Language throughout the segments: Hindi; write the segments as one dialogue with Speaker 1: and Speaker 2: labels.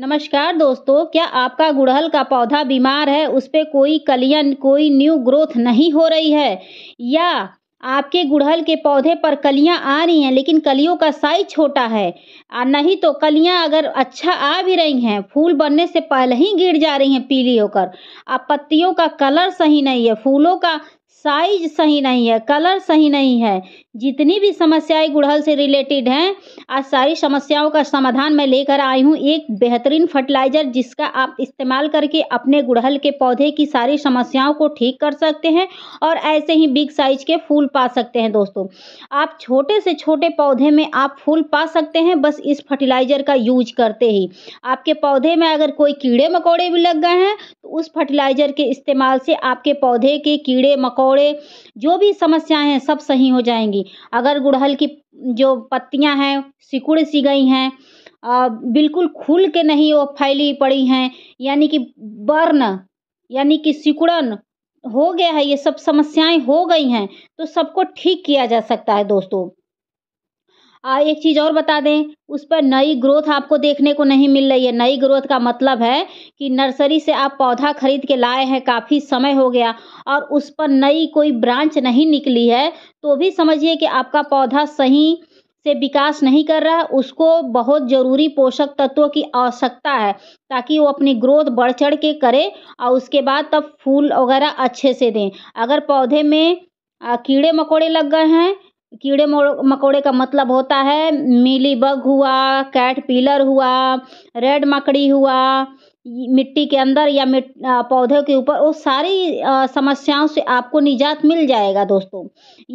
Speaker 1: नमस्कार दोस्तों क्या आपका गुड़हल का पौधा बीमार है उस पर कोई कलियां कोई न्यू ग्रोथ नहीं हो रही है या आपके गुड़हल के पौधे पर कलियां आ रही हैं लेकिन कलियों का साइज छोटा है और नहीं तो कलियां अगर अच्छा आ भी रही हैं फूल बनने से पहले ही गिर जा रही हैं पीली होकर अब पत्तियों का कलर सही नहीं है फूलों का साइज सही नहीं है कलर सही नहीं है जितनी भी समस्याएं गुड़हल से रिलेटेड हैं आज सारी समस्याओं का समाधान मैं लेकर आई हूँ एक बेहतरीन फर्टिलाइज़र जिसका आप इस्तेमाल करके अपने गुड़हल के पौधे की सारी समस्याओं को ठीक कर सकते हैं और ऐसे ही बिग साइज के फूल पा सकते हैं दोस्तों आप छोटे से छोटे पौधे में आप फूल पा सकते हैं बस इस फर्टिलाइज़र का यूज करते ही आपके पौधे में अगर कोई कीड़े मकोड़े भी लग गए हैं तो उस फर्टिलाइज़र के इस्तेमाल से आपके पौधे के कीड़े मकोड़े जो भी समस्याएँ हैं सब सही हो जाएंगी अगर गुड़हल की जो पत्तियां हैं सिकुड़ सी गई हैं बिल्कुल खुल के नहीं वो फैली पड़ी हैं यानी कि बर्न यानी कि सिकुड़न हो गया है ये सब समस्याएं हो गई हैं तो सबको ठीक किया जा सकता है दोस्तों एक चीज़ और बता दें उस पर नई ग्रोथ आपको देखने को नहीं मिल रही है नई ग्रोथ का मतलब है कि नर्सरी से आप पौधा खरीद के लाए हैं काफ़ी समय हो गया और उस पर नई कोई ब्रांच नहीं निकली है तो भी समझिए कि आपका पौधा सही से विकास नहीं कर रहा है उसको बहुत ज़रूरी पोषक तत्वों की आवश्यकता है ताकि वो अपनी ग्रोथ बढ़ चढ़ के करे और उसके बाद तब फूल वगैरह अच्छे से दें अगर पौधे में कीड़े मकोड़े लग गए हैं कीड़े मकोड़े का मतलब होता है मिली बग हुआ पीलर हुआ रेड मकड़ी हुआ मिट्टी के अंदर या पौधों के ऊपर वो सारी समस्याओं से आपको निजात मिल जाएगा दोस्तों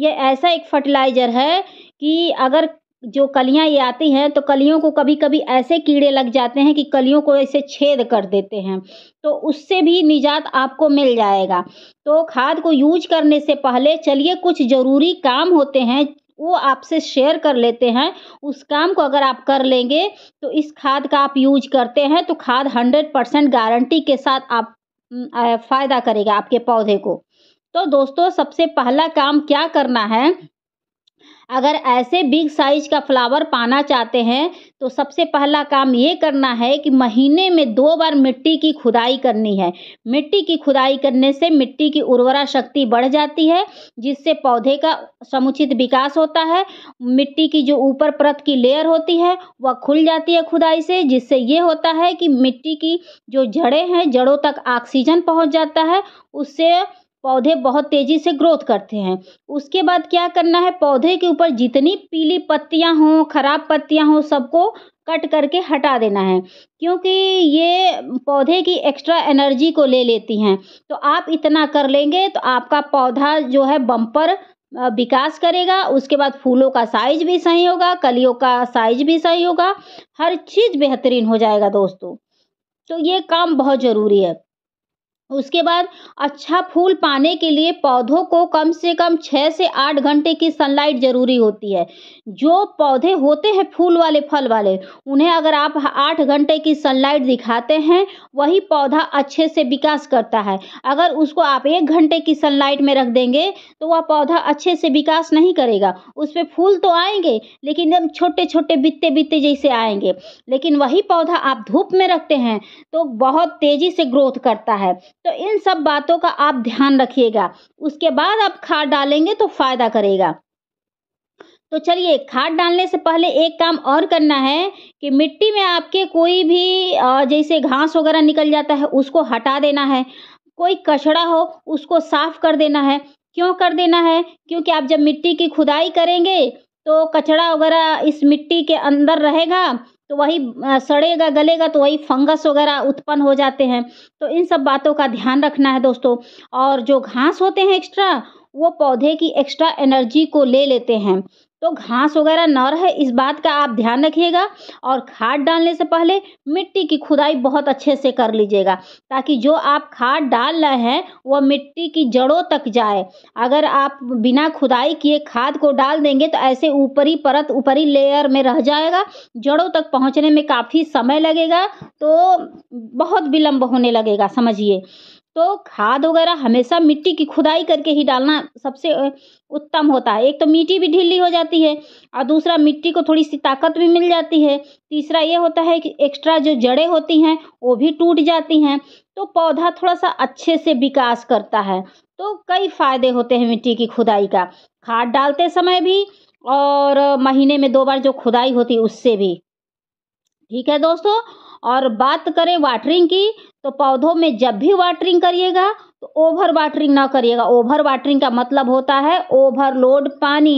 Speaker 1: ये ऐसा एक फर्टिलाइज़र है कि अगर जो कलियां ये आती हैं तो कलियों को कभी कभी ऐसे कीड़े लग जाते हैं कि कलियों को ऐसे छेद कर देते हैं तो उससे भी निजात आपको मिल जाएगा तो खाद को यूज करने से पहले चलिए कुछ ज़रूरी काम होते हैं वो आपसे शेयर कर लेते हैं उस काम को अगर आप कर लेंगे तो इस खाद का आप यूज करते हैं तो खाद हंड्रेड परसेंट गारंटी के साथ आप फ़ायदा करेगा आपके पौधे को तो दोस्तों सबसे पहला काम क्या करना है अगर ऐसे बिग साइज का फ्लावर पाना चाहते हैं तो सबसे पहला काम ये करना है कि महीने में दो बार मिट्टी की खुदाई करनी है मिट्टी की खुदाई करने से मिट्टी की उर्वरा शक्ति बढ़ जाती है जिससे पौधे का समुचित विकास होता है मिट्टी की जो ऊपर परत की लेयर होती है वह खुल जाती है खुदाई से जिससे ये होता है कि मिट्टी की जो जड़ें हैं जड़ों तक ऑक्सीजन पहुँच जाता है उससे पौधे बहुत तेज़ी से ग्रोथ करते हैं उसके बाद क्या करना है पौधे के ऊपर जितनी पीली पत्तियाँ हों ख़राब पत्तियाँ हों सबको कट करके हटा देना है क्योंकि ये पौधे की एक्स्ट्रा एनर्जी को ले लेती हैं तो आप इतना कर लेंगे तो आपका पौधा जो है बम्पर विकास करेगा उसके बाद फूलों का साइज भी सही होगा कलियों का साइज भी सही होगा हर चीज़ बेहतरीन हो जाएगा दोस्तों तो ये काम बहुत ज़रूरी है उसके बाद अच्छा फूल पाने के लिए पौधों को कम से कम छः से आठ घंटे की सनलाइट ज़रूरी होती है जो पौधे होते हैं फूल वाले फल वाले उन्हें अगर आप आठ घंटे की सनलाइट दिखाते हैं वही पौधा अच्छे से विकास करता है अगर उसको आप एक घंटे की सनलाइट में रख देंगे तो वह पौधा अच्छे से विकास नहीं करेगा उस पर फूल तो आएंगे लेकिन एकदम छोटे छोटे बित्ते बित्ते जैसे आएंगे लेकिन वही पौधा आप धूप में रखते हैं तो बहुत तेज़ी से ग्रोथ करता है तो इन सब बातों का आप ध्यान रखिएगा उसके बाद आप खाद डालेंगे तो फायदा करेगा तो चलिए खाद डालने से पहले एक काम और करना है कि मिट्टी में आपके कोई भी जैसे घास वगैरह निकल जाता है उसको हटा देना है कोई कचड़ा हो उसको साफ कर देना है क्यों कर देना है क्योंकि आप जब मिट्टी की खुदाई करेंगे तो कचड़ा वगैरह इस मिट्टी के अंदर रहेगा तो वही सड़ेगा गलेगा तो वही फंगस वगैरह उत्पन्न हो जाते हैं तो इन सब बातों का ध्यान रखना है दोस्तों और जो घास होते हैं एक्स्ट्रा वो पौधे की एक्स्ट्रा एनर्जी को ले लेते हैं तो घास वगैरह न रहे इस बात का आप ध्यान रखिएगा और खाद डालने से पहले मिट्टी की खुदाई बहुत अच्छे से कर लीजिएगा ताकि जो आप खाद डाल रहे हैं वह मिट्टी की जड़ों तक जाए अगर आप बिना खुदाई किए खाद को डाल देंगे तो ऐसे ऊपरी परत ऊपरी लेयर में रह जाएगा जड़ों तक पहुँचने में काफ़ी समय लगेगा तो बहुत विलम्ब होने लगेगा समझिए तो खाद वगैरह हमेशा मिट्टी की खुदाई करके ही डालना सबसे उत्तम होता है एक तो मिट्टी भी ढीली हो जाती है और दूसरा मिट्टी को थोड़ी सी ताकत भी मिल जाती है तीसरा ये होता है कि एक्स्ट्रा जो जड़ें होती हैं वो भी टूट जाती हैं तो पौधा थोड़ा सा अच्छे से विकास करता है तो कई फ़ायदे होते हैं मिट्टी की खुदाई का खाद डालते समय भी और महीने में दो बार जो खुदाई होती है उससे भी ठीक है दोस्तों और बात करें वाटरिंग की तो पौधों में जब भी वाटरिंग करिएगा ओवर वाटरिंग ना करिएगा ओवर वाटरिंग का मतलब होता है ओवरलोड पानी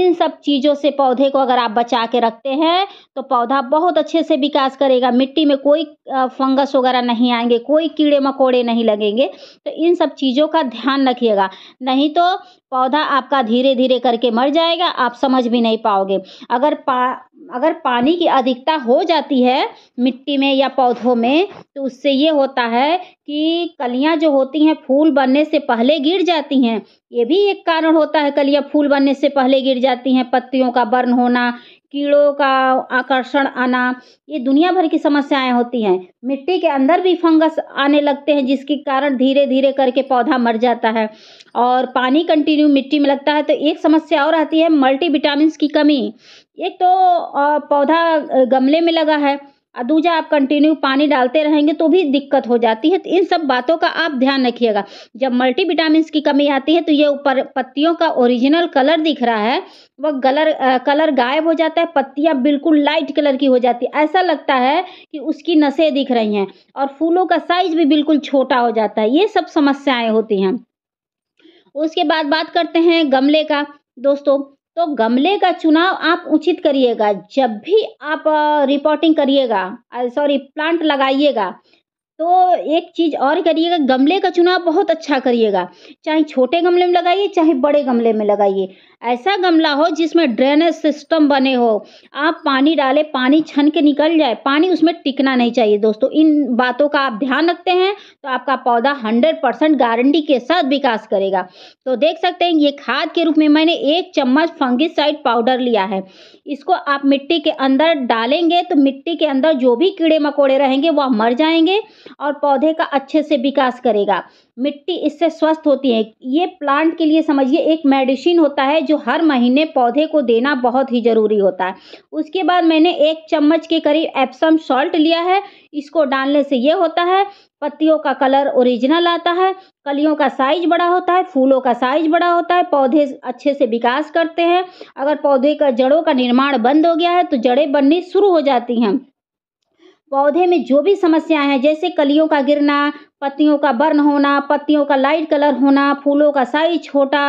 Speaker 1: इन सब चीज़ों से पौधे को अगर आप बचा के रखते हैं तो पौधा बहुत अच्छे से विकास करेगा मिट्टी में कोई फंगस वगैरह नहीं आएंगे कोई कीड़े मकोड़े नहीं लगेंगे तो इन सब चीज़ों का ध्यान रखिएगा नहीं तो पौधा आपका धीरे धीरे करके मर जाएगा आप समझ भी नहीं पाओगे अगर पा अगर पानी की अधिकता हो जाती है मिट्टी में या पौधों में तो उससे ये होता है कि कलियां जो होती हैं फूल बनने से पहले गिर जाती हैं ये भी एक कारण होता है कलियां फूल बनने से पहले गिर जाती हैं पत्तियों का बर्न होना कीड़ों का आकर्षण आना ये दुनिया भर की समस्याएं होती हैं मिट्टी के अंदर भी फंगस आने लगते हैं जिसके कारण धीरे धीरे करके पौधा मर जाता है और पानी कंटिन्यू मिट्टी में लगता है तो एक समस्या और आती है मल्टी विटामिन की कमी एक तो पौधा गमले में लगा है और दूजा आप कंटिन्यू पानी डालते रहेंगे तो भी दिक्कत हो जाती है तो इन सब बातों का आप ध्यान रखिएगा जब मल्टीविटामिन की कमी आती है तो ये ऊपर पत्तियों का ओरिजिनल कलर दिख रहा है वह कलर कलर गायब हो जाता है पत्तियाँ बिल्कुल लाइट कलर की हो जाती है ऐसा लगता है कि उसकी नसें दिख रही हैं और फूलों का साइज भी बिल्कुल छोटा हो जाता है ये सब समस्याएं होती हैं उसके बाद बात करते हैं गमले का दोस्तों तो गमले का चुनाव आप उचित करिएगा जब भी आप रिपोर्टिंग करिएगा सॉरी प्लांट लगाइएगा तो एक चीज़ और करिएगा गमले का चुनाव बहुत अच्छा करिएगा चाहे छोटे गमले में लगाइए चाहे बड़े गमले में लगाइए ऐसा गमला हो जिसमें ड्रेनेज सिस्टम बने हो आप पानी डालें पानी छन के निकल जाए पानी उसमें टिकना नहीं चाहिए दोस्तों इन बातों का आप ध्यान रखते हैं तो आपका पौधा हंड्रेड परसेंट गारंटी के साथ विकास करेगा तो देख सकते हैं ये खाद के रूप में मैंने एक चम्मच फंगिसाइड पाउडर लिया है इसको आप मिट्टी के अंदर डालेंगे तो मिट्टी के अंदर जो भी कीड़े मकोड़े रहेंगे वह मर जाएंगे और पौधे का अच्छे से विकास करेगा मिट्टी इससे स्वस्थ होती है ये प्लांट के लिए समझिए एक मेडिसिन होता है जो हर महीने पौधे को देना बहुत ही ज़रूरी होता है उसके बाद मैंने एक चम्मच के करीब एप्सम सॉल्ट लिया है इसको डालने से ये होता है पत्तियों का कलर ओरिजिनल आता है कलियों का साइज बड़ा होता है फूलों का साइज बड़ा होता है पौधे अच्छे से विकास करते हैं अगर पौधे का जड़ों का निर्माण बंद हो गया है तो जड़ें बननी शुरू हो जाती हैं पौधे में जो भी समस्याएं हैं जैसे कलियों का गिरना पत्तियों का बर्न होना पत्तियों का लाइट कलर होना फूलों का साइज छोटा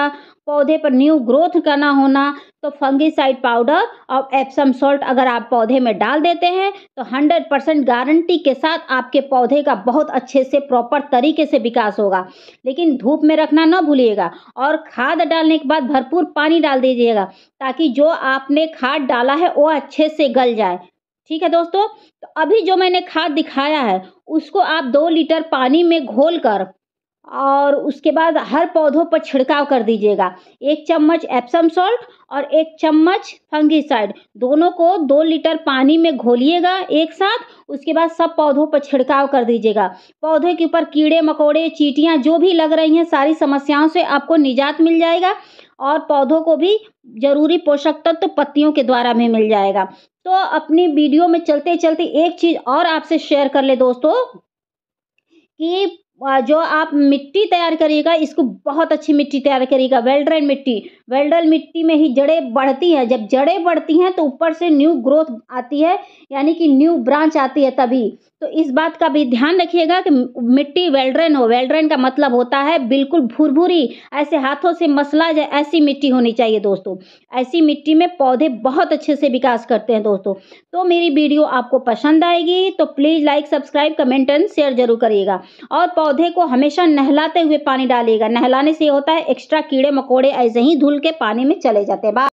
Speaker 1: पौधे पर न्यू ग्रोथ करना होना तो फंगिसाइड पाउडर और एप्सम सॉल्ट अगर आप पौधे में डाल देते हैं तो 100 परसेंट गारंटी के साथ आपके पौधे का बहुत अच्छे से प्रॉपर तरीके से विकास होगा लेकिन धूप में रखना ना भूलिएगा और खाद डालने के बाद भरपूर पानी डाल दीजिएगा ताकि जो आपने खाद डाला है वो अच्छे से गल जाए ठीक है दोस्तों तो अभी जो मैंने खाद दिखाया है उसको आप दो लीटर पानी में घोल कर और उसके बाद हर पौधों पर छिड़काव कर दीजिएगा एक चम्मच एप्सम सॉल्ट और एक चम्मच फंगिसाइड दोनों को दो लीटर पानी में घोलिएगा एक साथ उसके बाद सब पौधों पर छिड़काव कर दीजिएगा पौधों के ऊपर कीड़े मकोड़े चीटियाँ जो भी लग रही हैं सारी समस्याओं से आपको निजात मिल जाएगा और पौधों को भी ज़रूरी पोषक तत्व तो पत्तियों के द्वारा भी मिल जाएगा तो अपनी वीडियो में चलते चलते एक चीज़ और आपसे शेयर कर ले दोस्तों कि जो आप मिट्टी तैयार करिएगा इसको बहुत अच्छी मिट्टी तैयार करिएगा वेल्ड्रेन मिट्टी वेल्ड्रेन मिट्टी में ही जड़ें बढ़ती हैं जब जड़ें बढ़ती हैं तो ऊपर से न्यू ग्रोथ आती है यानी कि न्यू ब्रांच आती है तभी तो इस बात का भी ध्यान रखिएगा कि मिट्टी वेल्ड्रेन हो वेल्ड्रेन का मतलब होता है बिल्कुल भुरभुरी ऐसे हाथों से मसला जाए ऐसी मिट्टी होनी चाहिए दोस्तों ऐसी मिट्टी में पौधे बहुत अच्छे से विकास करते हैं दोस्तों तो मेरी वीडियो आपको पसंद आएगी तो please like subscribe comment and share जरूर करिएगा और पौधे को हमेशा नहलाते हुए पानी डालिएगा नहलाने से होता है एक्स्ट्रा कीड़े मकोड़े ऐसे ही धुल के पानी में चले जाते हैं